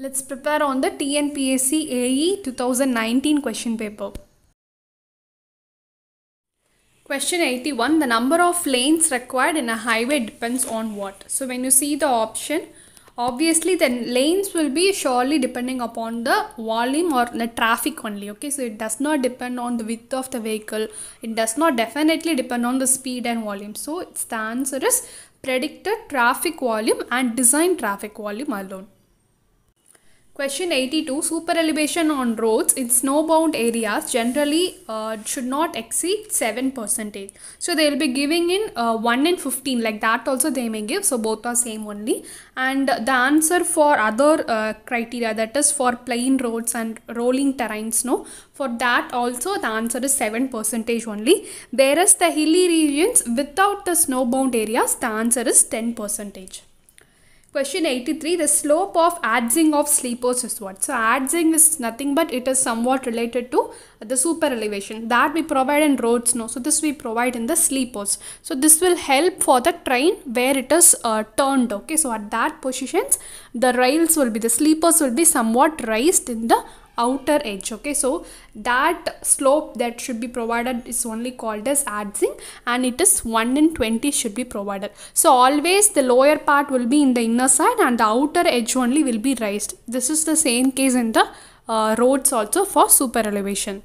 Let's prepare on the TNPSC AE 2019 question paper. Question 81. The number of lanes required in a highway depends on what? So when you see the option, obviously the lanes will be surely depending upon the volume or the traffic only. Okay, so it does not depend on the width of the vehicle. It does not definitely depend on the speed and volume. So it's the answer is predicted traffic volume and design traffic volume alone. Question 82 Super elevation on roads in snowbound areas generally uh, should not exceed 7 percentage. So they will be giving in uh, 1 and 15 like that also they may give. So both are same only. And the answer for other uh, criteria that is for plain roads and rolling terrain snow for that also the answer is 7 percentage only. Whereas the hilly regions without the snowbound areas the answer is 10 percentage. Question 83 The slope of adzing of sleepers is what? So, adzing is nothing but it is somewhat related to the super elevation that we provide in roads. No, so this we provide in the sleepers. So, this will help for the train where it is uh, turned. Okay, so at that positions, the rails will be the sleepers will be somewhat raised in the outer edge okay so that slope that should be provided is only called as adzing and it is 1 in 20 should be provided so always the lower part will be in the inner side and the outer edge only will be raised this is the same case in the uh, roads also for super elevation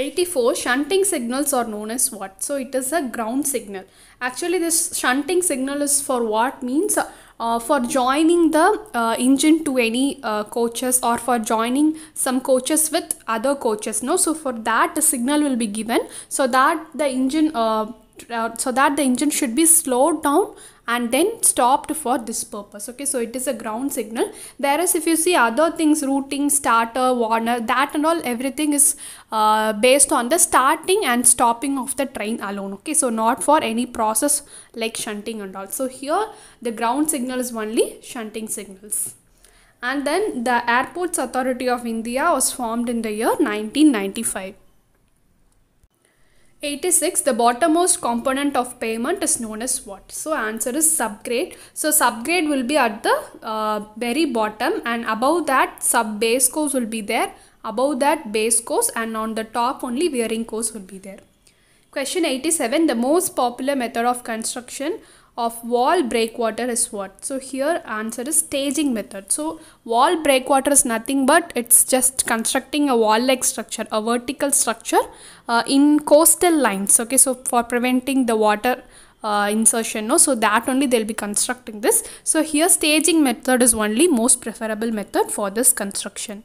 84 shunting signals are known as what so it is a ground signal actually this shunting signal is for what means uh, uh, for joining the uh, engine to any uh, coaches or for joining some coaches with other coaches no so for that the signal will be given so that the engine uh, so that the engine should be slowed down and then stopped for this purpose okay so it is a ground signal whereas if you see other things routing starter warner that and all everything is uh, based on the starting and stopping of the train alone okay so not for any process like shunting and all so here the ground signal is only shunting signals and then the airports authority of india was formed in the year 1995 86 the bottommost component of payment is known as what so answer is subgrade so subgrade will be at the uh, very bottom and above that sub base course will be there above that base course and on the top only wearing course will be there question 87 the most popular method of construction of wall breakwater is what? So here answer is staging method. So wall breakwater is nothing but it's just constructing a wall-like structure, a vertical structure uh, in coastal lines. Okay, so for preventing the water uh, insertion no so that only they'll be constructing this so here staging method is only most preferable method for this construction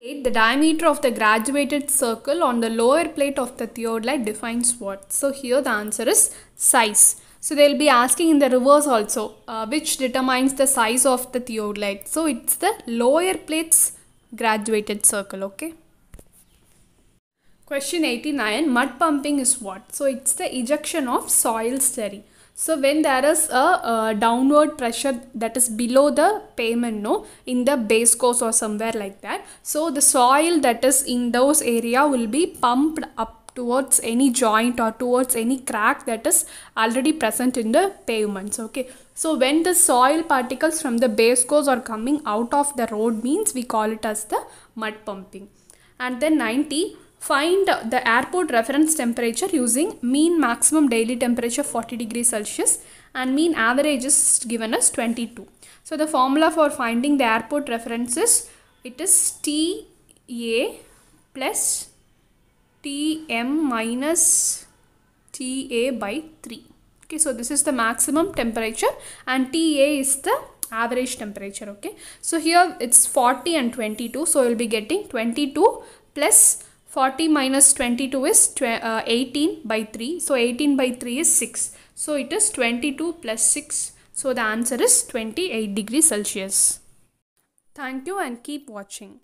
the diameter of the graduated circle on the lower plate of the theodolite defines what so here the answer is size so they'll be asking in the reverse also, uh, which determines the size of the theodolite. So it's the lower plates graduated circle, okay? Question 89, mud pumping is what? So it's the ejection of soil slurry. So when there is a, a downward pressure that is below the pavement, no, in the base course or somewhere like that. So the soil that is in those area will be pumped up towards any joint or towards any crack that is already present in the pavements okay so when the soil particles from the base course are coming out of the road means we call it as the mud pumping and then 90 find the airport reference temperature using mean maximum daily temperature 40 degrees celsius and mean average is given as 22 so the formula for finding the airport references it is ta plus Tm minus Ta by 3. Okay, so this is the maximum temperature and Ta is the average temperature. Okay, so here it's 40 and 22. So you'll be getting 22 plus 40 minus 22 is tw uh, 18 by 3. So 18 by 3 is 6. So it is 22 plus 6. So the answer is 28 degrees Celsius. Thank you and keep watching.